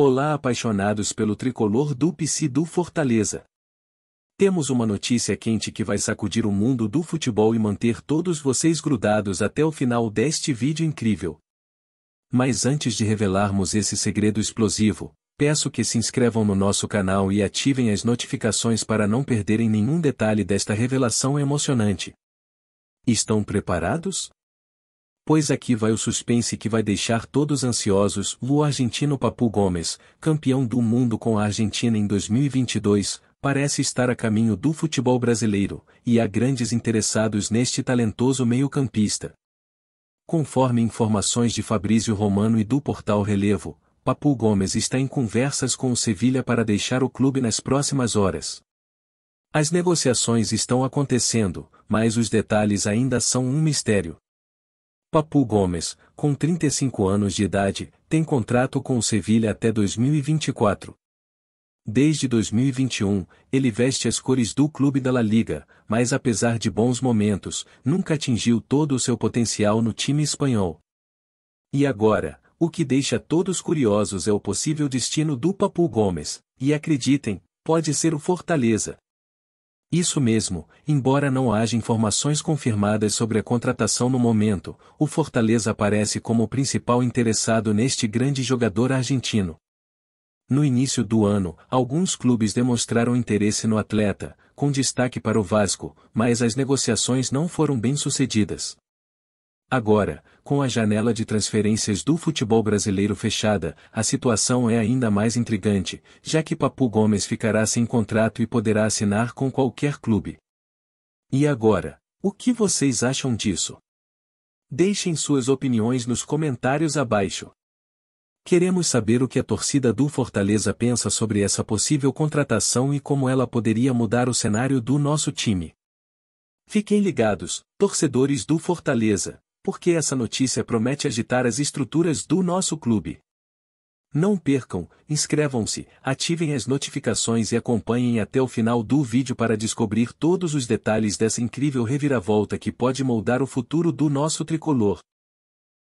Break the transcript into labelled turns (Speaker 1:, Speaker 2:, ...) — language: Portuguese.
Speaker 1: Olá apaixonados pelo tricolor do PC do Fortaleza. Temos uma notícia quente que vai sacudir o mundo do futebol e manter todos vocês grudados até o final deste vídeo incrível. Mas antes de revelarmos esse segredo explosivo, peço que se inscrevam no nosso canal e ativem as notificações para não perderem nenhum detalhe desta revelação emocionante. Estão preparados? pois aqui vai o suspense que vai deixar todos ansiosos. O argentino Papu Gomes, campeão do mundo com a Argentina em 2022, parece estar a caminho do futebol brasileiro, e há grandes interessados neste talentoso meio-campista. Conforme informações de Fabrício Romano e do portal Relevo, Papu Gomes está em conversas com o Sevilha para deixar o clube nas próximas horas. As negociações estão acontecendo, mas os detalhes ainda são um mistério. Papu Gomes, com 35 anos de idade, tem contrato com o Sevilha até 2024. Desde 2021, ele veste as cores do clube da La Liga, mas apesar de bons momentos, nunca atingiu todo o seu potencial no time espanhol. E agora, o que deixa todos curiosos é o possível destino do Papu Gomes, e acreditem, pode ser o Fortaleza, isso mesmo, embora não haja informações confirmadas sobre a contratação no momento, o Fortaleza aparece como o principal interessado neste grande jogador argentino. No início do ano, alguns clubes demonstraram interesse no atleta, com destaque para o Vasco, mas as negociações não foram bem sucedidas. Agora, com a janela de transferências do futebol brasileiro fechada, a situação é ainda mais intrigante, já que Papu Gomes ficará sem contrato e poderá assinar com qualquer clube. E agora, o que vocês acham disso? Deixem suas opiniões nos comentários abaixo. Queremos saber o que a torcida do Fortaleza pensa sobre essa possível contratação e como ela poderia mudar o cenário do nosso time. Fiquem ligados, torcedores do Fortaleza porque essa notícia promete agitar as estruturas do nosso clube. Não percam, inscrevam-se, ativem as notificações e acompanhem até o final do vídeo para descobrir todos os detalhes dessa incrível reviravolta que pode moldar o futuro do nosso tricolor.